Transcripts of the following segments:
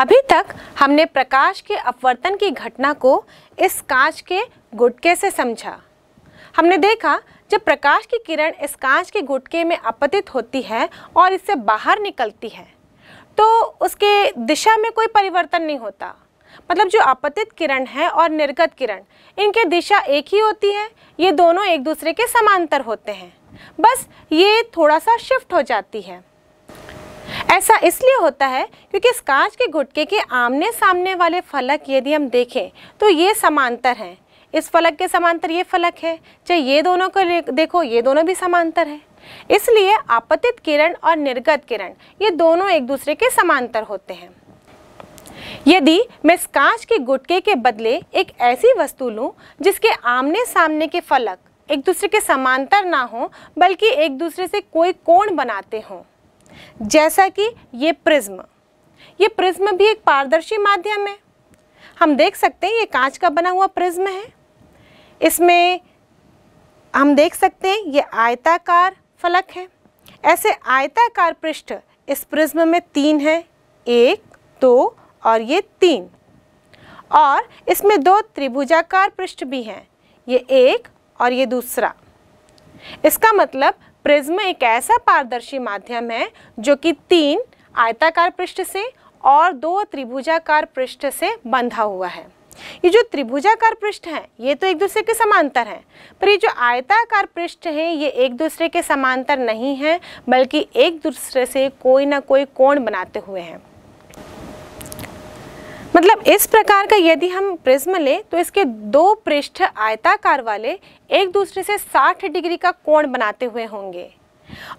अभी तक हमने प्रकाश के अपवर्तन की घटना को इस कांच के गुटके से समझा हमने देखा जब प्रकाश की किरण इस कांच के गुटके में अपतित होती है और इससे बाहर निकलती है तो उसके दिशा में कोई परिवर्तन नहीं होता मतलब जो अपतित किरण है और निर्गत किरण इनके दिशा एक ही होती है ये दोनों एक दूसरे के समांतर होते हैं बस ये थोड़ा सा शिफ्ट हो जाती है ऐसा इसलिए होता है क्योंकि कांच के गुटके के आमने सामने वाले फलक यदि हम देखें तो ये समांतर हैं इस फलक के समांतर ये फलक है चाहे ये दोनों को देखो ये दोनों भी समांतर है इसलिए आपतित किरण और निर्गत किरण ये दोनों एक दूसरे के समांतर होते हैं यदि मैं कांच के गुटके के बदले एक ऐसी वस्तु लूँ जिसके आमने सामने के फलक एक दूसरे के समांतर ना हो बल्कि एक दूसरे से कोई कोण बनाते हों जैसा कि ये प्रिज्म ये प्रिज्म भी एक पारदर्शी माध्यम है हम देख सकते हैं ये कांच का बना हुआ प्रिज्म है इसमें हम देख सकते हैं ये आयताकार फलक है ऐसे आयताकार पृष्ठ इस प्रिज्म में तीन है एक दो और ये तीन और इसमें दो त्रिभुजाकार पृष्ठ भी हैं ये एक और ये दूसरा इसका मतलब प्रिज्म एक ऐसा पारदर्शी माध्यम है जो कि तीन आयताकार पृष्ठ से और दो त्रिभुजाकार पृष्ठ से बंधा हुआ है ये जो त्रिभुजाकार पृष्ठ हैं ये तो एक दूसरे के समांतर हैं पर ये जो आयताकार पृष्ठ हैं ये एक दूसरे के समांतर नहीं हैं बल्कि एक दूसरे से कोई ना कोई कोण बनाते हुए हैं मतलब इस प्रकार का यदि हम प्रिज्म लें तो इसके दो पृष्ठ आयताकार वाले एक दूसरे से 60 डिग्री का कोण बनाते हुए होंगे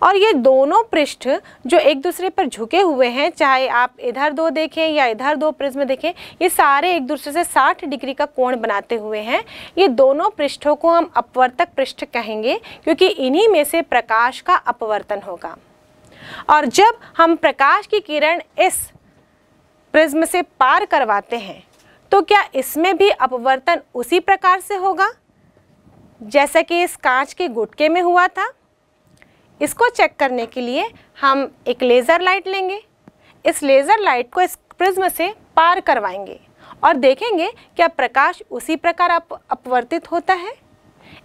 और ये दोनों पृष्ठ जो एक दूसरे पर झुके हुए हैं चाहे आप इधर दो देखें या इधर दो प्रिज्म देखें ये सारे एक दूसरे से 60 डिग्री का कोण बनाते हुए हैं ये दोनों पृष्ठों को हम अपवर्तक पृष्ठ कहेंगे क्योंकि इन्हीं में से प्रकाश का अपवर्तन होगा और जब हम प्रकाश की किरण इस प्रिज्म से पार करवाते हैं तो क्या इसमें भी अपवर्तन उसी प्रकार से होगा जैसा कि इस कांच के गुटके में हुआ था इसको चेक करने के लिए हम एक लेज़र लाइट लेंगे इस लेज़र लाइट को इस प्रिज्म से पार करवाएंगे और देखेंगे क्या प्रकाश उसी प्रकार अप, अपवर्तित होता है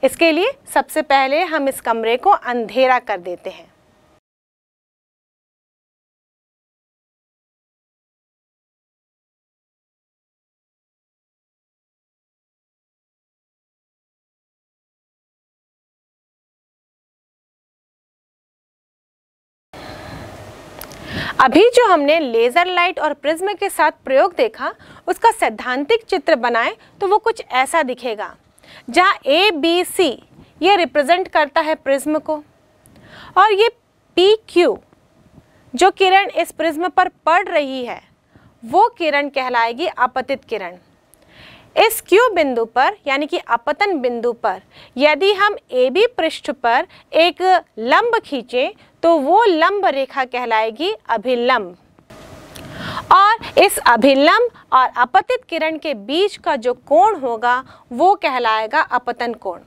इसके लिए सबसे पहले हम इस कमरे को अंधेरा कर देते हैं अभी जो हमने लेज़र लाइट और प्रिज्म के साथ प्रयोग देखा उसका सैद्धांतिक चित्र बनाए तो वो कुछ ऐसा दिखेगा जहाँ ए बी सी ये रिप्रेजेंट करता है प्रिज्म को और ये पी क्यू जो किरण इस प्रिज्म पर पड़ रही है वो किरण कहलाएगी आपतित किरण इस Q बिंदु पर यानी कि अपतन बिंदु पर यदि हम ए बी पृष्ठ पर एक लंब खींचे तो वो लंब रेखा कहलाएगी अभिलंब और इस अभिलंब और अपतित किरण के बीच का जो कोण होगा वो कहलाएगा अपतन कोण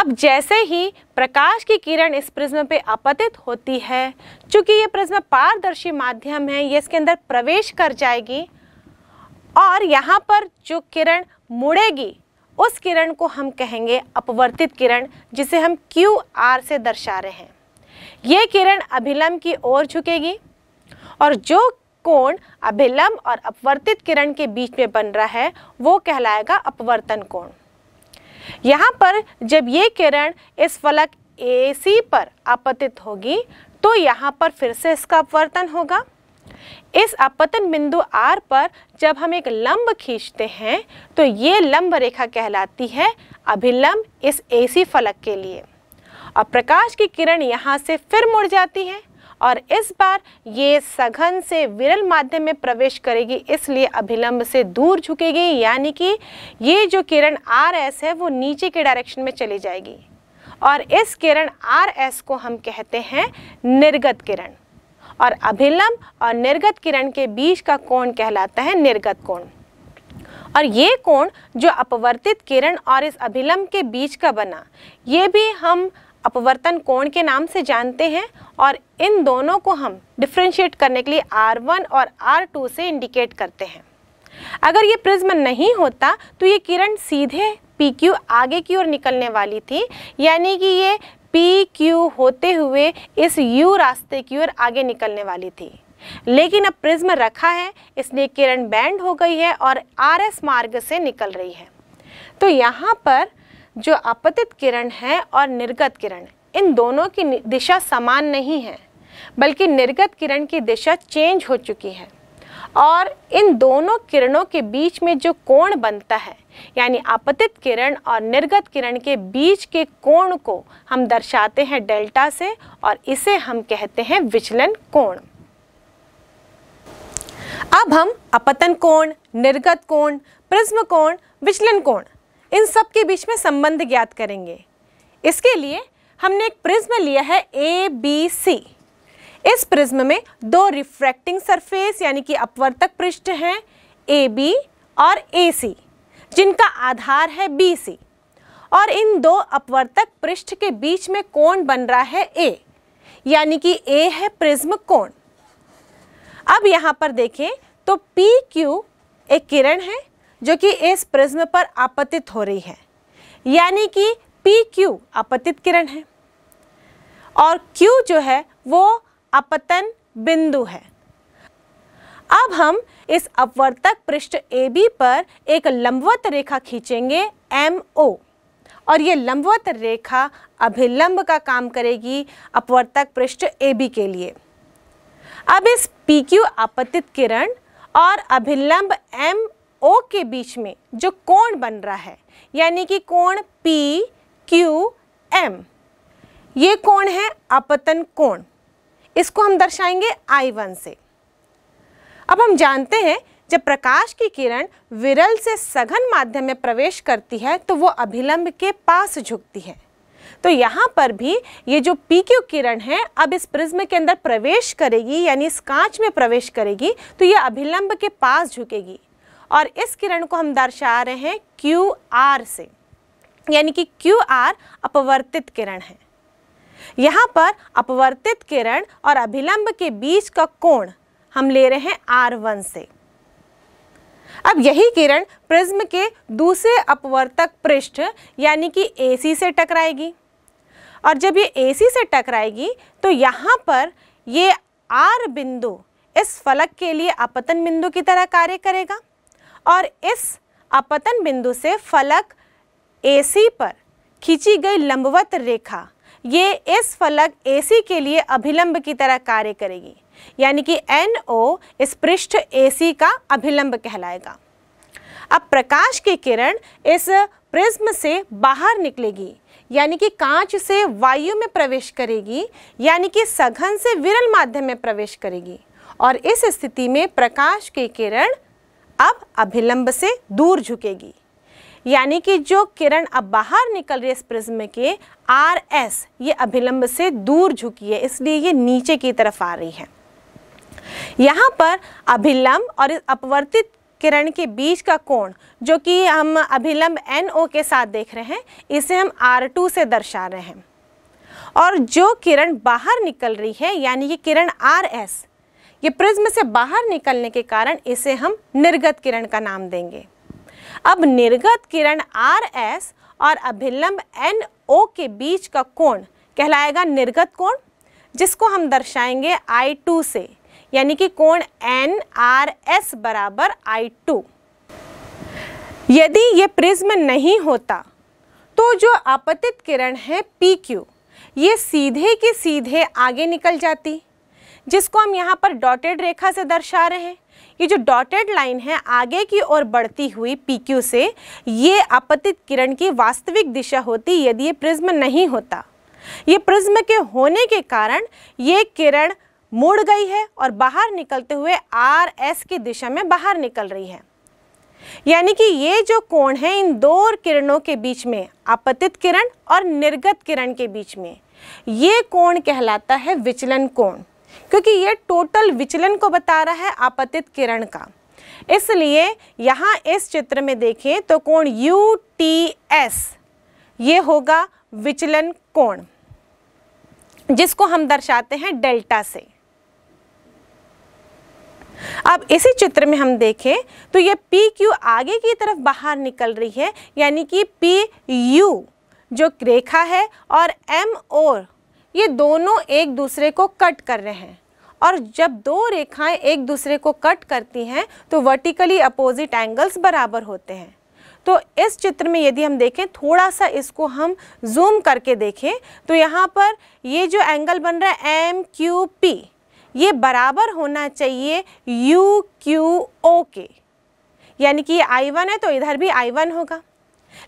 अब जैसे ही प्रकाश की किरण इस प्रिज्म पे अपतित होती है चूंकि ये प्रिज्म पारदर्शी माध्यम है ये इसके अंदर प्रवेश कर जाएगी और यहाँ पर जो किरण मुड़ेगी उस किरण को हम कहेंगे अपवर्तित किरण जिसे हम क्यू आर से दर्शा रहे हैं ये किरण अभिलंब की ओर झुकेगी और जो कोण अभिलंब और अपवर्तित किरण के बीच में बन रहा है वो कहलाएगा अपवर्तन कोण यहाँ पर जब ये किरण इस फलक ए सी पर आपतित होगी तो यहाँ पर फिर से इसका अपवर्तन होगा इस अपतन बिंदु आर पर जब हम एक लंब खींचते हैं तो ये लंब रेखा कहलाती है अभिलंब इस एसी फलक के लिए और प्रकाश की किरण यहाँ से फिर मुड़ जाती है और इस बार ये सघन से विरल माध्यम में प्रवेश करेगी इसलिए अभिलंब से दूर झुकेगी यानी कि ये जो किरण आर एस है वो नीचे के डायरेक्शन में चली जाएगी और इस किरण आर एस को हम कहते हैं निर्गत किरण और अभिलंब और निर्गत किरण के बीच का कोण कहलाता है निर्गत कोण और ये कोण जो अपवर्तित किरण और इस अभिलंब के बीच का बना ये भी हम अपवर्तन कोण के नाम से जानते हैं और इन दोनों को हम डिफ्रेंशिएट करने के लिए R1 और R2 से इंडिकेट करते हैं अगर ये प्रिज्म नहीं होता तो ये किरण सीधे PQ आगे की ओर निकलने वाली थी यानी कि ये पी क्यू होते हुए इस यू रास्ते की ओर आगे निकलने वाली थी लेकिन अब प्रिज्म रखा है इसलिए किरण बैंड हो गई है और आर एस मार्ग से निकल रही है तो यहाँ पर जो अपतित किरण है और निर्गत किरण इन दोनों की दिशा समान नहीं है बल्कि निर्गत किरण की दिशा चेंज हो चुकी है और इन दोनों किरणों के बीच में जो कोण बनता है यानी आपतित किरण और निर्गत किरण के बीच के कोण को हम दर्शाते हैं डेल्टा से और इसे हम कहते हैं विचलन कोण अब हम अपतन कोण निर्गत कोण प्रिज्म कोण विचलन कोण इन सब के बीच में संबंध ज्ञात करेंगे इसके लिए हमने एक प्रिज्म लिया है ए बी सी इस प्रिज्म में दो रिफ्रैक्टिंग सरफेस यानी कि अपवर्तक पृष्ठ हैं ए बी और ए सी जिनका आधार है बी सी और इन दो अपवर्तक पृष्ठ के बीच में कोण बन रहा है ए यानी कि ए है प्रिज्म कोण अब यहाँ पर देखें तो पी क्यू एक किरण है जो कि इस प्रिज्म पर आपतित हो रही है यानी कि पी क्यू आपतित किरण है और क्यू जो है वो अपतन बिंदु है अब हम इस अपवर्तक पृष्ठ ए बी पर एक लंबवत रेखा खींचेंगे एम ओ और ये लंबवत रेखा अभिलंब का काम करेगी अपवर्तक पृष्ठ ए बी के लिए अब इस पी क्यू आपतित किरण और अभिलंब एम ओ के बीच में जो कोण बन रहा है यानी कि कोण पी क्यू एम ये कोण है अपतन कोण इसको हम दर्शाएंगे आई वन से अब हम जानते हैं जब प्रकाश की किरण विरल से सघन माध्यम में प्रवेश करती है तो वो अभिलंब के पास झुकती है तो यहाँ पर भी ये जो पी क्यू किरण है अब इस प्रिज्म के अंदर प्रवेश करेगी यानी इस कांच में प्रवेश करेगी तो ये अभिलंब के पास झुकेगी और इस किरण को हम दर्शा रहे हैं क्यू आर से यानी कि क्यू आर अपवर्तित किरण है यहाँ पर अपवर्तित किरण और अभिलंब के बीच का कोण हम ले रहे हैं आर वन से अब यही किरण प्रिज्म के दूसरे अपवर्तक पृष्ठ यानी कि एसी से टकराएगी और जब ये एसी से टकराएगी तो यहाँ पर ये आर बिंदु इस फलक के लिए अपतन बिंदु की तरह कार्य करेगा और इस अपतन बिंदु से फलक एसी पर खींची गई लंबवत रेखा ये इस फलक AC के लिए अभिलंब की तरह कार्य करेगी यानी कि एन ओ इस पृष्ठ AC का अभिलंब कहलाएगा अब प्रकाश की किरण इस प्रिज्म से बाहर निकलेगी यानी कि कांच से वायु में प्रवेश करेगी यानी कि सघन से विरल माध्यम में प्रवेश करेगी और इस स्थिति में प्रकाश की किरण अब अभिलंब से दूर झुकेगी यानी कि जो किरण अब बाहर निकल रही है इस प्रिज्म के आर एस ये अभिलंब से दूर झुकी है इसलिए ये नीचे की तरफ आ रही है यहाँ पर अभिलंब और इस अपवर्तित किरण के बीच का कोण जो कि हम अभिलंब एन ओ के साथ देख रहे हैं इसे हम आर टू से दर्शा रहे हैं और जो किरण बाहर निकल रही है यानी कि किरण आर एस ये प्रिज्म से बाहर निकलने के कारण इसे हम निर्गत किरण का नाम देंगे अब निर्गत किरण आर एस और अभिलंब एन ओ के बीच का कोण कहलाएगा निर्गत कोण जिसको हम दर्शाएंगे आई टू से यानी कि कोण एन आर एस बराबर आई टू यदि ये प्रिज्म नहीं होता तो जो आपतित किरण है पी क्यू ये सीधे के सीधे आगे निकल जाती जिसको हम यहाँ पर डॉटेड रेखा से दर्शा रहे हैं ये जो डॉटेड लाइन है आगे की ओर बढ़ती हुई PQ से ये आपतित किरण की वास्तविक दिशा होती यदि ये प्रिज्म नहीं होता ये प्रिज्म के होने के कारण ये किरण मुड़ गई है और बाहर निकलते हुए आर एस की दिशा में बाहर निकल रही है यानी कि ये जो कोण है इन दो किरणों के बीच में आपतित किरण और निर्गत किरण के बीच में ये कोण कहलाता है विचलन कोण क्योंकि ये टोटल विचलन को बता रहा है आपतित किरण का इसलिए यहाँ इस चित्र में देखें तो कोण यू टी एस ये होगा विचलन कोण जिसको हम दर्शाते हैं डेल्टा से अब इसी चित्र में हम देखें तो ये पी क्यू आगे की तरफ बाहर निकल रही है यानी कि पी यू जो रेखा है और एम ओर ये दोनों एक दूसरे को कट कर रहे हैं और जब दो रेखाएं एक दूसरे को कट करती हैं तो वर्टिकली अपोजिट एंगल्स बराबर होते हैं तो इस चित्र में यदि हम देखें थोड़ा सा इसको हम जूम करके देखें तो यहाँ पर ये जो एंगल बन रहा है एम क्यू पी ये बराबर होना चाहिए यू क्यू ओ के यानी कि ये आई वन है तो इधर भी आई वन होगा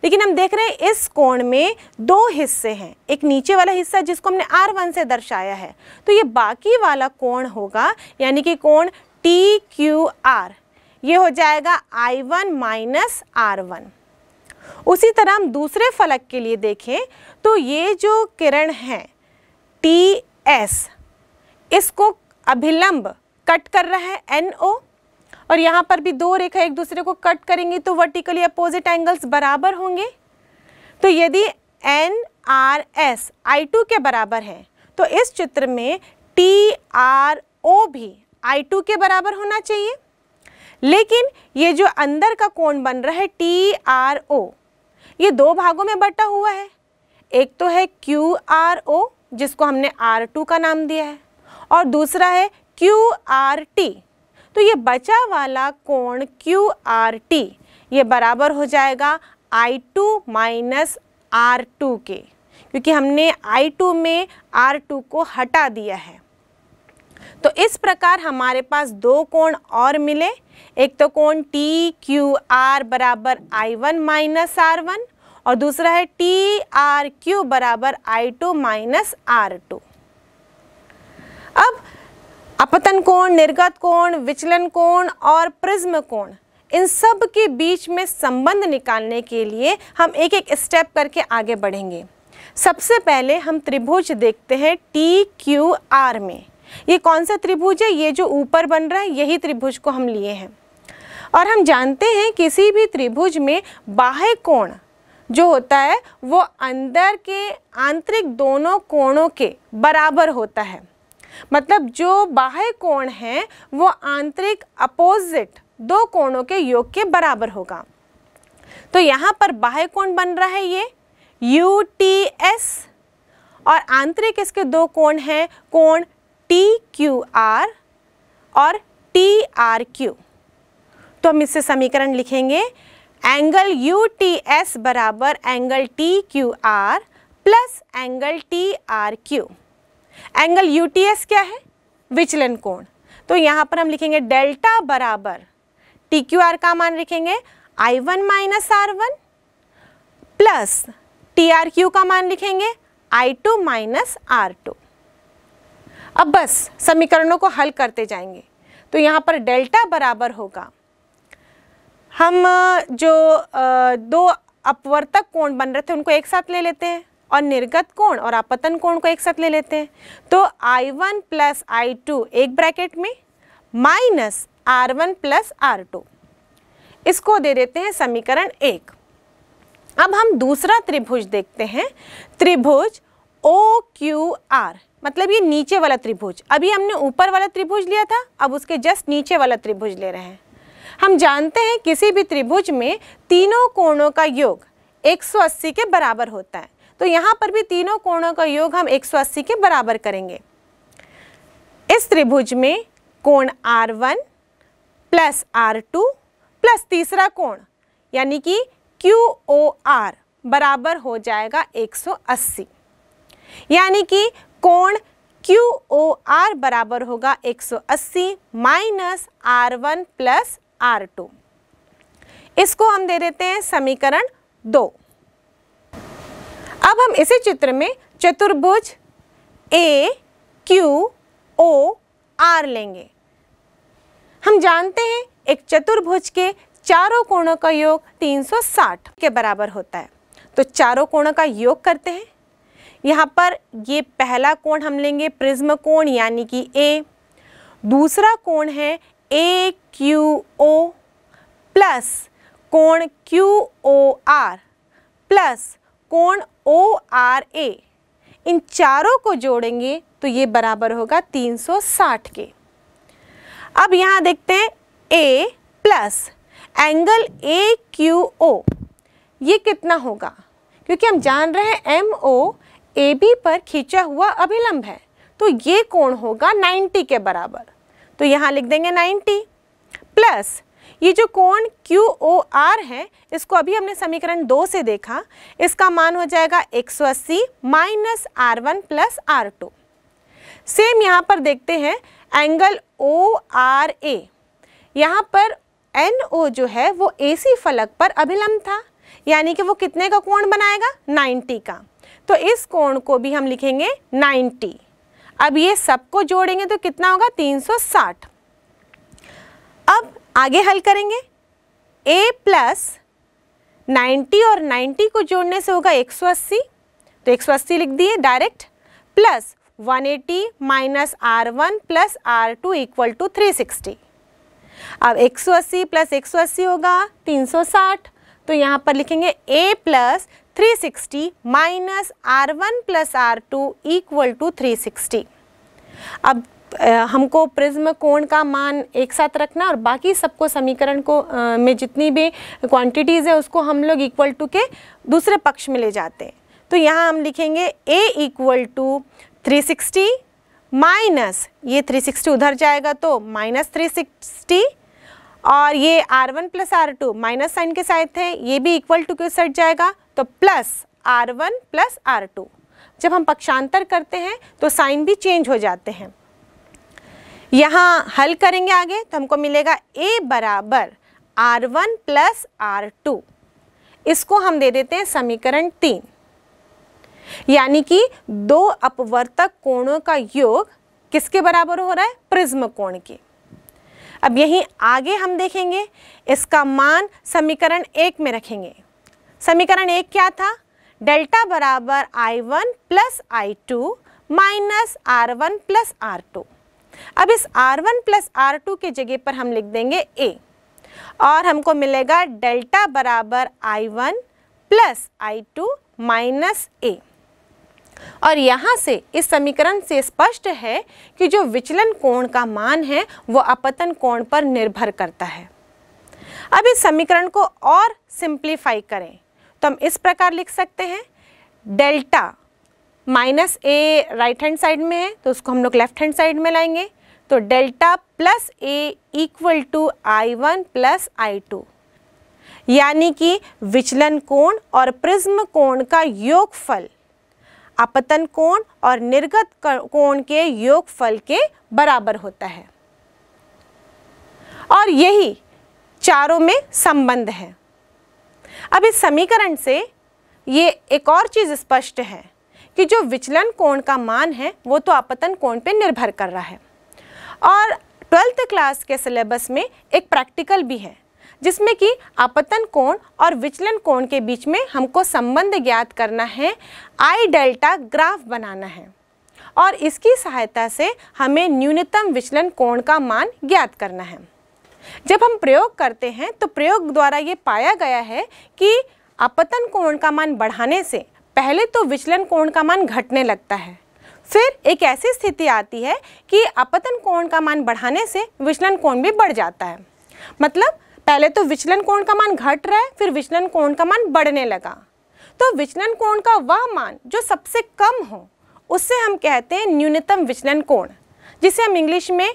लेकिन हम देख रहे हैं इस कोण में दो हिस्से हैं एक नीचे वाला हिस्सा जिसको हमने आर वन से दर्शाया है तो ये बाकी वाला कोण होगा यानी कि कोण टी क्यू आर ये हो जाएगा I one minus R one उसी तरह हम दूसरे फलक के लिए देखें तो ये जो किरण है टी एस इसको अभिलंब कट कर रहा है एन ओ और यहाँ पर भी दो रेखा एक दूसरे को कट करेंगी तो वर्टिकली अपोजिट एंगल्स बराबर होंगे तो यदि N R S I two के बराबर है तो इस चित्र में टी आर ओ भी आई टू के बराबर होना चाहिए लेकिन ये जो अंदर का कोण बन रहा है टी आर ओ ये दो भागों में बटा हुआ है एक तो है क्यू आर ओ जिसको हमने आर टू का नाम दिया है और दूसरा है क्यू आर टी तो ये बचा वाला कोण क्यू आर टी ये बराबर हो जाएगा I two minus R two के क्योंकि हमने आई टू में आर टू को हटा दिया है तो इस प्रकार हमारे पास दो कोण और मिले एक तो कोण टी क्यू आर बराबर I one minus R one और दूसरा है टी आर क्यू बराबर I two minus R two अब अपतन कोण निर्गत कोण विचलन कोण और प्रिज्म कोण इन सब के बीच में संबंध निकालने के लिए हम एक एक स्टेप करके आगे बढ़ेंगे सबसे पहले हम त्रिभुज देखते हैं टी क्यू आर में ये कौन सा त्रिभुज है ये जो ऊपर बन रहा है यही त्रिभुज को हम लिए हैं और हम जानते हैं किसी भी त्रिभुज में बाह्य कोण जो होता है वो अंदर के आंतरिक दोनों कोणों के बराबर होता है मतलब जो बाह्य कोण है वो आंतरिक अपोजिट दो कोणों के योग के बराबर होगा तो यहाँ पर बाह्य कोण बन रहा है ये यू टी एस और आंतरिक इसके दो कोण हैं कोण टी क्यू आर और टी आर क्यू तो हम इससे समीकरण लिखेंगे एंगल यू टी एस बराबर angle T Q R plus angle T R Q angle UTS क्या है विचलन कोण तो यहाँ पर हम लिखेंगे डेल्टा बराबर टी क्यू आर का मान लिखेंगे I one minus R one plus T R Q का मान लिखेंगे I two minus R two अब बस समीकरणों को हल करते जाएंगे तो यहाँ पर डेल्टा बराबर होगा हम जो दो अपवर्तक कोण बन रहे थे उनको एक साथ ले लेते हैं और निर्गत कोण और आपतन कोण को एक साथ ले लेते हैं तो I one plus I two एक ब्रैकेट में minus R one plus R two इसको दे देते हैं समीकरण एक अब हम दूसरा त्रिभुज देखते हैं त्रिभुज ओ क्यू आर मतलब ये नीचे वाला त्रिभुज अभी हमने ऊपर वाला त्रिभुज लिया था अब उसके जस्ट नीचे वाला त्रिभुज ले रहे हैं हम जानते हैं किसी भी त्रिभुज में तीनों कोणों का योग 180 के बराबर होता है तो यहाँ पर भी तीनों कोणों का योग हम 180 के बराबर करेंगे इस त्रिभुज में कोण R1 प्लस आर प्लस तीसरा कोण यानी कि QOR बराबर हो जाएगा 180 यानी कि कोण QOR बराबर होगा 180 माइनस आर प्लस आर इसको हम दे देते हैं समीकरण दो अब हम इसी चित्र में चतुर्भुज ए क्यू ओ आर लेंगे हम जानते हैं एक चतुर्भुज के चारों कोणों का योग 360 के बराबर होता है तो चारों कोणों का योग करते हैं यहाँ पर ये पहला कोण हम लेंगे प्रिज्म कोण यानी कि ए दूसरा कोण है ए क्यू ओ प्लस कोण क्यू ओ आर प्लस कोण ओ आर ए इन चारों को जोड़ेंगे तो ये बराबर होगा 360 के अब यहाँ देखते हैं A plus angle A Q O ये कितना होगा क्योंकि हम जान रहे हैं एम ओ ए बी पर खींचा हुआ अभिलंब है तो ये कोण होगा 90 के बराबर तो यहाँ लिख देंगे 90 प्लस ये जो कोण क्यू ओ आर है इसको अभी हमने समीकरण दो से देखा इसका मान हो जाएगा 180 सौ अस्सी minus R one plus R two same यहाँ पर देखते हैं एंगल ओ आर ए यहाँ पर एन ओ जो है वो ए सी फलक पर अभिलंब था यानी कि वो कितने का कोण बनाएगा 90 का तो इस कोण को भी हम लिखेंगे 90 अब ये सबको जोड़ेंगे तो कितना होगा 360 अब आगे हल करेंगे a प्लस नाइन्टी और 90 को जोड़ने से होगा 180 तो 180 लिख दिए direct plus 180 eighty minus R one plus R two equal to three sixty अब 180 प्लस 180 होगा 360 तो यहाँ पर लिखेंगे a plus three sixty minus R one plus R two equal to three sixty अब हमको प्रिज्म कोण का मान एक साथ रखना और बाकी सबको समीकरण को आ, में जितनी भी क्वांटिटीज़ है उसको हम लोग इक्वल टू के दूसरे पक्ष में ले जाते हैं तो यहाँ हम लिखेंगे A equal to three sixty minus ये थ्री सिक्सटी उधर जाएगा तो माइनस थ्री सिक्सटी और ये R one plus R two minus sign के साथ है ये भी इक्वल टू के सट जाएगा तो plus R one plus R two जब हम पक्षांतर करते हैं तो साइन भी चेंज हो जाते हैं यहाँ हल करेंगे आगे तो हमको मिलेगा ए बराबर R one plus R two इसको हम दे देते हैं समीकरण तीन यानी कि दो अपवर्तक कोणों का योग किसके बराबर हो रहा है प्रिज्म कोण के अब यहीं आगे हम देखेंगे इसका मान समीकरण एक में रखेंगे समीकरण एक क्या था डेल्टा बराबर I one plus I two minus R one plus R two अब इस R one plus R two जगह पर हम लिख देंगे ए और हमको मिलेगा डेल्टा बराबर I one plus I two minus A और यहाँ से इस समीकरण से स्पष्ट है कि जो विचलन कोण का मान है वो अपतन कोण पर निर्भर करता है अब इस समीकरण को और सिंप्लीफाई करें तो हम इस प्रकार लिख सकते हैं delta minus A right hand side में है तो उसको हम लोग लेफ्ट हैंड साइड में लाएंगे तो delta plus A equal to I one plus I two यानी कि विचलन कोण और प्रिज्म कोण का योगफल अपतन कोण और निर्गत कोण के योगफल के बराबर होता है और यही चारों में संबंध है अब इस समीकरण से ये एक और चीज़ स्पष्ट है कि जो विचलन कोण का मान है वो तो आपतन कोण पे निर्भर कर रहा है और ट्वेल्थ क्लास के सिलेबस में एक प्रैक्टिकल भी है जिसमें कि आपतन कोण और विचलन कोण के बीच में हमको संबंध ज्ञात करना है आई डेल्टा ग्राफ बनाना है और इसकी सहायता से हमें न्यूनतम विचलन कोण का मान ज्ञात करना है जब हम प्रयोग करते हैं तो प्रयोग द्वारा ये पाया गया है कि आपतन कोण का मान बढ़ाने से पहले तो विचलन कोण का मान घटने लगता है फिर एक ऐसी स्थिति आती है कि अपतन कोण का मान बढ़ाने से विचलन कोण भी बढ़ जाता है मतलब पहले तो विचलन कोण का मान घट रहा है फिर विचलन कोण का मान बढ़ने लगा तो विचलन कोण का वह मान जो सबसे कम हो उससे हम कहते हैं न्यूनतम विचलन कोण जिसे हम इंग्लिश में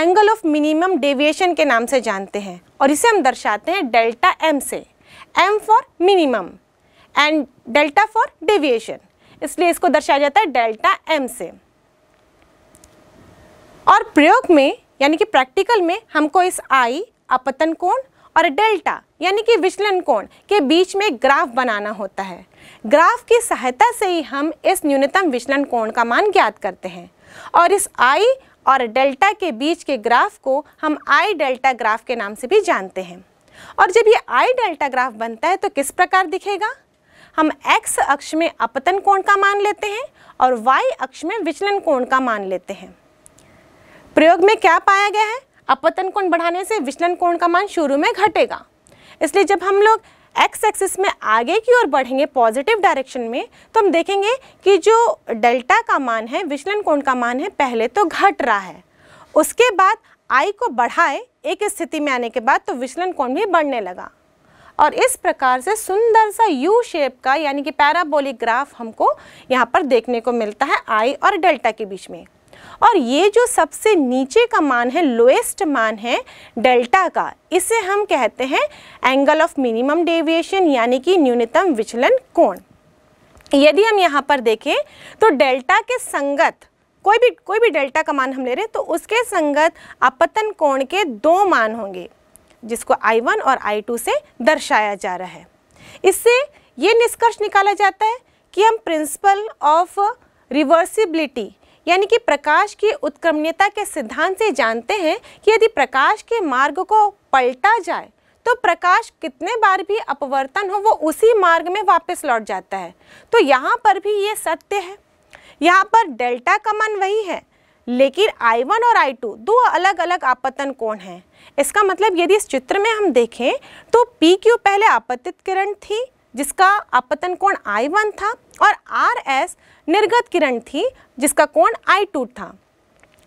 एंगल ऑफ मिनिमम डेविएशन के नाम से जानते हैं और इसे हम दर्शाते हैं डेल्टा एम से M for minimum and delta for deviation इसलिए इसको दर्शाया जाता है डेल्टा एम से और प्रयोग में यानी कि प्रैक्टिकल में हमको इस आई अपतन कोण और डेल्टा यानी कि विचलन कोण के बीच में ग्राफ बनाना होता है ग्राफ की सहायता से ही हम इस न्यूनतम विचलन कोण का मान ज्ञात करते हैं और इस आई और डेल्टा के बीच के ग्राफ को हम आई डेल्टा ग्राफ के नाम से भी जानते हैं और जब ये आई डेल्टा ग्राफ बनता है तो किस प्रकार दिखेगा हम x अक्ष में अपतन कोण का मान लेते हैं और y अक्ष में विचलन कोण का मान लेते हैं प्रयोग में क्या पाया गया है अपतन कोण बढ़ाने से विचलन कोण का मान शुरू में घटेगा इसलिए जब हम लोग एक्स एक्सिस में आगे की ओर बढ़ेंगे पॉजिटिव डायरेक्शन में तो हम देखेंगे कि जो डेल्टा का मान है विचलन कोण का मान है पहले तो घट रहा है उसके बाद आई को बढ़ाए एक स्थिति में आने के बाद तो विचलन कोण भी बढ़ने लगा और इस प्रकार से सुंदर सा यू शेप का यानी कि पैराबोलिक ग्राफ हमको यहाँ पर देखने को मिलता है आई और डेल्टा के बीच में और ये जो सबसे नीचे का मान है लोएस्ट मान है डेल्टा का इसे हम कहते हैं एंगल ऑफ मिनिमम डेविएशन यानी कि न्यूनतम विचलन कोण यदि हम यहाँ पर देखें तो डेल्टा के संगत कोई भी कोई भी डेल्टा का मान हम ले रहे हैं तो उसके संगत अपतन कोण के दो मान होंगे जिसको I1 और I2 से दर्शाया जा रहा है इससे ये निष्कर्ष निकाला जाता है कि हम प्रिंसिपल ऑफ रिवर्सिबिलिटी यानी कि प्रकाश की उत्क्रमण्यता के सिद्धांत से जानते हैं कि यदि प्रकाश के मार्ग को पलटा जाए तो प्रकाश कितने बार भी अपवर्तन हो वो उसी मार्ग में वापस लौट जाता है तो यहाँ पर भी ये सत्य है यहाँ पर डेल्टा का मन वही है लेकिन I1 और I2 दो अलग अलग आपतन कोण हैं इसका मतलब यदि इस चित्र में हम देखें तो पी क्यू पहले आपतित किरण थी जिसका आपतन कोण आई वन था और आर एस निर्गत किरण थी जिसका कोण आई टू था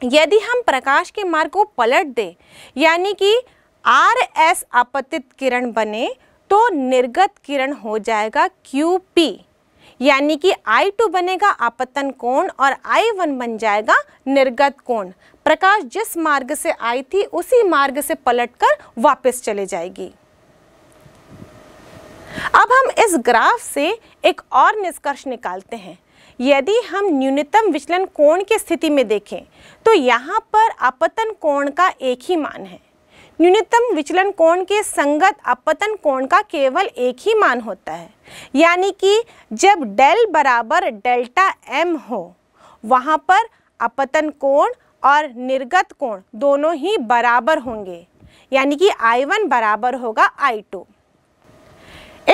यदि हम प्रकाश के मार्ग को पलट दें यानी कि आर एस आपतित किरण बने तो निर्गत किरण हो जाएगा क्यू पी यानी कि आई टू बनेगा आपतन कोण और आई वन बन जाएगा निर्गत कोण प्रकाश जिस मार्ग से आई थी उसी मार्ग से पलटकर वापस चले जाएगी अब हम इस ग्राफ से एक और निष्कर्ष निकालते हैं यदि हम न्यूनतम विचलन कोण की स्थिति में देखें तो यहाँ पर आपतन कोण का एक ही मान है न्यूनतम विचलन कोण के संगत अपतन कोण का केवल एक ही मान होता है यानी कि जब डेल बराबर डेल्टा एम हो वहाँ पर अपतन कोण और निर्गत कोण दोनों ही बराबर होंगे यानी कि I1 बराबर होगा I2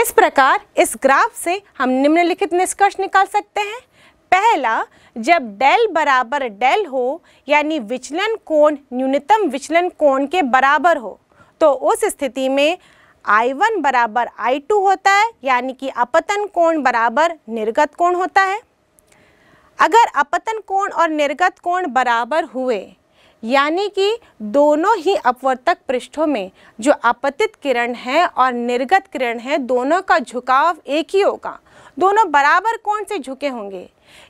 इस प्रकार इस ग्राफ से हम निम्नलिखित निष्कर्ष निकाल सकते हैं पहला जब डेल बराबर डेल हो यानी विचलन कोण न्यूनतम विचलन कोण के बराबर हो तो उस स्थिति में I1 बराबर I2 होता है यानी कि अपतन कोण बराबर निर्गत कोण होता है अगर अपतन कोण और निर्गत कोण बराबर हुए यानी कि दोनों ही अपवर्तक पृष्ठों में जो आपतित किरण है और निर्गत किरण है दोनों का झुकाव एक ही होगा दोनों बराबर कोण से झुके होंगे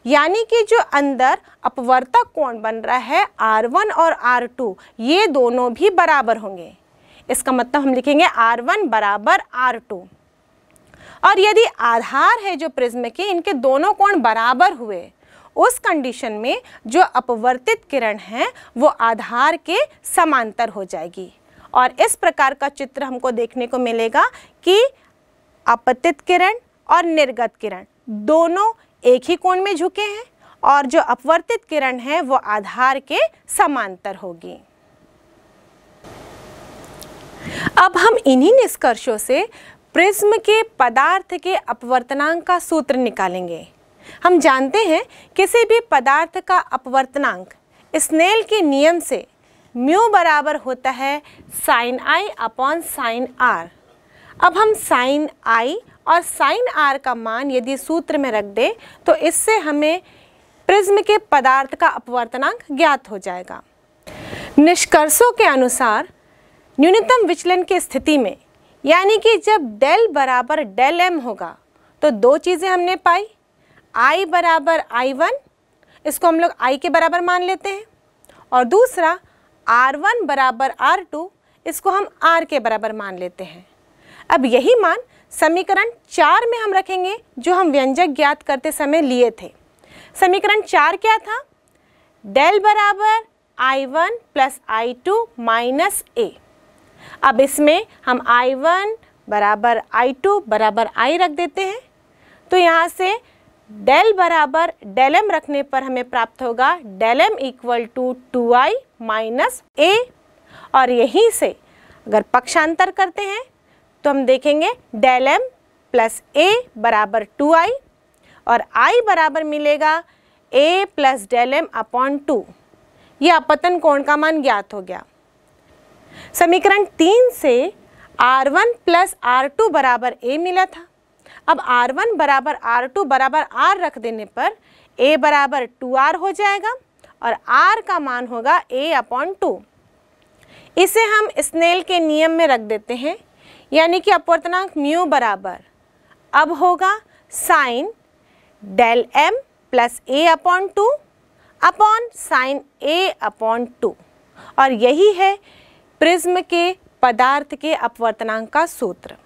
यानी कि जो अंदर अपवर्तक कोण बन रहा है R1 और R2 ये दोनों भी बराबर होंगे इसका मतलब हम लिखेंगे R1 बराबर R2 और यदि आधार है जो प्रिज्म के इनके दोनों कोण बराबर हुए उस कंडीशन में जो अपवर्तित किरण है वो आधार के समांतर हो जाएगी और इस प्रकार का चित्र हमको देखने को मिलेगा कि आपतित किरण और निर्गत किरण दोनों एक ही कोण में झुके हैं और जो अपवर्तित किरण है वो आधार के समांतर होगी अब हम इन्हीं निष्कर्षों से प्रिज्म के पदार्थ के अपवर्तनांक का सूत्र निकालेंगे हम जानते हैं किसी भी पदार्थ का अपवर्तनांक स्नेल के नियम से म्यू बराबर होता है sine I upon sine R अब हम साइन आई और साइन आर का मान यदि सूत्र में रख दे तो इससे हमें प्रिज्म के पदार्थ का अपवर्तनांक ज्ञात हो जाएगा निष्कर्षों के अनुसार न्यूनतम विचलन की स्थिति में यानी कि जब डेल बराबर डेल एम होगा तो दो चीज़ें हमने पाई आई बराबर आई वन इसको हम लोग आई के बराबर मान लेते हैं और दूसरा आर वन बराबर आर टू इसको हम आर के बराबर मान लेते हैं अब यही मान समीकरण चार में हम रखेंगे जो हम व्यंजक ज्ञात करते समय लिए थे समीकरण चार क्या था डेल बराबर I one plus I two minus A अब इसमें हम आई वन बराबर आई टू बराबर आई रख देते हैं तो यहाँ से डेल बराबर डेल एम रखने पर हमें प्राप्त होगा del M equal to two I minus A और यहीं से अगर पक्षांतर करते हैं तो हम देखेंगे डेल एम प्लस ए बराबर टू आई और आई बराबर मिलेगा A plus del M upon two ये अपतन कोण का मान ज्ञात हो गया समीकरण तीन से R one plus R two बराबर ए मिला था अब आर वन बराबर आर टू बराबर आर रख देने पर ए बराबर टू आर हो जाएगा और आर का मान होगा ए अपॉन टू इसे हम स्नेल के नियम में रख देते हैं यानी कि अपवर्तनांक म्यू बराबर अब होगा sine del M plus A upon two upon sine A upon two और यही है प्रिज्म के पदार्थ के अपवर्तनांक का सूत्र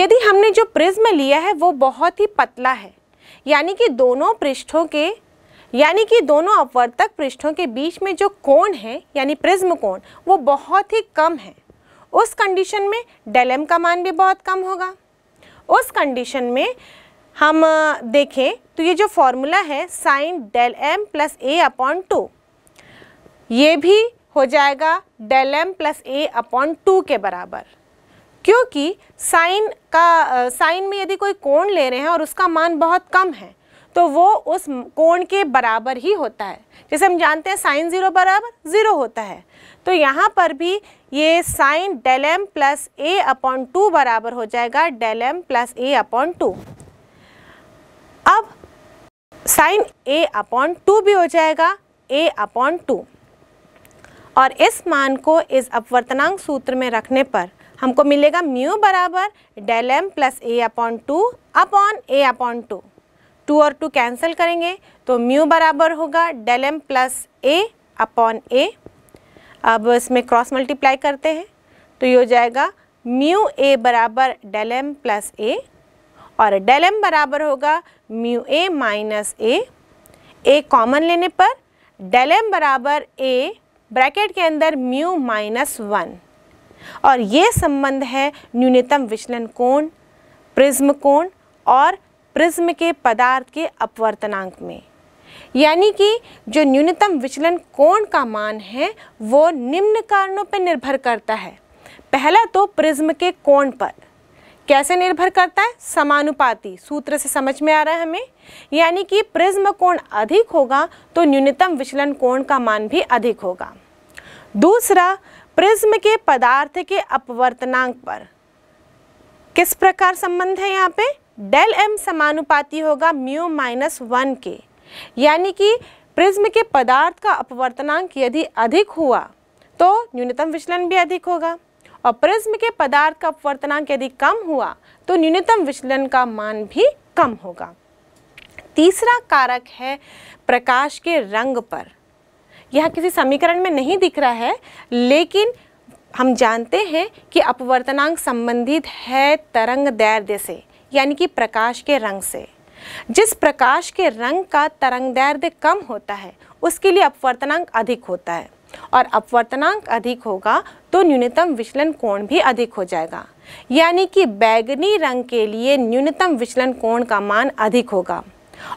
यदि हमने जो प्रिज्म लिया है वो बहुत ही पतला है यानी कि दोनों पृष्ठों के यानी कि दोनों अपवर्तक पृष्ठों के बीच में जो कोण है यानी प्रिज्म कोण वो बहुत ही कम है उस कंडीशन में डेल एम का मान भी बहुत कम होगा उस कंडीशन में हम देखें तो ये जो फॉर्मूला है sine del M plus A upon two ये भी हो जाएगा del M plus A upon two के बराबर क्योंकि साइन का साइन में यदि कोई कोण ले रहे हैं और उसका मान बहुत कम है तो वो उस कोण के बराबर ही होता है जैसे हम जानते हैं साइन ज़ीरो बराबर ज़ीरो होता है तो यहाँ पर भी ये sine del M plus A upon two बराबर हो जाएगा del M plus A upon two अब साइन ए अपॉन टू भी हो जाएगा ए अपॉन टू और इस मान को इस अपवर्तनांक सूत्र में रखने पर हमको मिलेगा म्यू बराबर del M plus A upon two upon A upon two two और टू कैंसिल करेंगे तो म्यू बराबर होगा del M plus A upon A अब इसमें क्रॉस मल्टीप्लाई करते हैं तो ये हो जाएगा म्यू ए बराबर डेल एम प्लस ए और डेल एम बराबर होगा mu A minus A A common लेने पर डेल एम बराबर ए ब्रैकेट के अंदर म्यू माइनस वन और ये संबंध है न्यूनतम विचलन कोण प्रिज्म कोण और प्रिज्म के पदार्थ के अपवर्तनांक में यानी कि जो न्यूनतम विचलन कोण का मान है वो निम्न कारणों पर निर्भर करता है पहला तो प्रिज्म के कोण पर कैसे निर्भर करता है समानुपाती सूत्र से समझ में आ रहा है हमें यानी कि प्रिज्म कोण अधिक होगा तो न्यूनतम विचलन कोण का मान भी अधिक होगा दूसरा प्रिज्म के पदार्थ के अपवर्तनांक पर किस प्रकार संबंध है यहाँ पे डेल एम समानुपाती होगा म्यू माइनस वन के यानी कि प्रिज्म के पदार्थ का अपवर्तनांक यदि अधिक हुआ तो न्यूनतम विचलन भी अधिक होगा और प्रिज्म के पदार्थ का अपवर्तनांक यदि कम हुआ तो न्यूनतम विचलन का मान भी कम होगा तीसरा कारक है प्रकाश के रंग पर यह किसी समीकरण में नहीं दिख रहा है लेकिन हम जानते हैं कि अपवर्तनांक संबंधित है तरंग दैर्ध्य से यानी कि प्रकाश के रंग से जिस प्रकाश के रंग का तरंग दैर्ध्य कम होता है उसके लिए अपवर्तनांक अधिक होता है और अपवर्तनांक अधिक होगा तो न्यूनतम विचलन कोण भी अधिक हो जाएगा यानी कि बैगनी रंग के लिए न्यूनतम विचलन कोण का मान अधिक होगा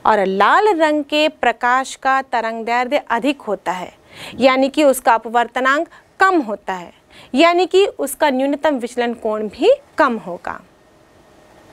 और लाल रंग के प्रकाश का तरंग दैर्ध्य अधिक होता है यानी कि उसका अपवर्तनांक कम होता है यानी कि उसका न्यूनतम विचलन कोण भी कम होगा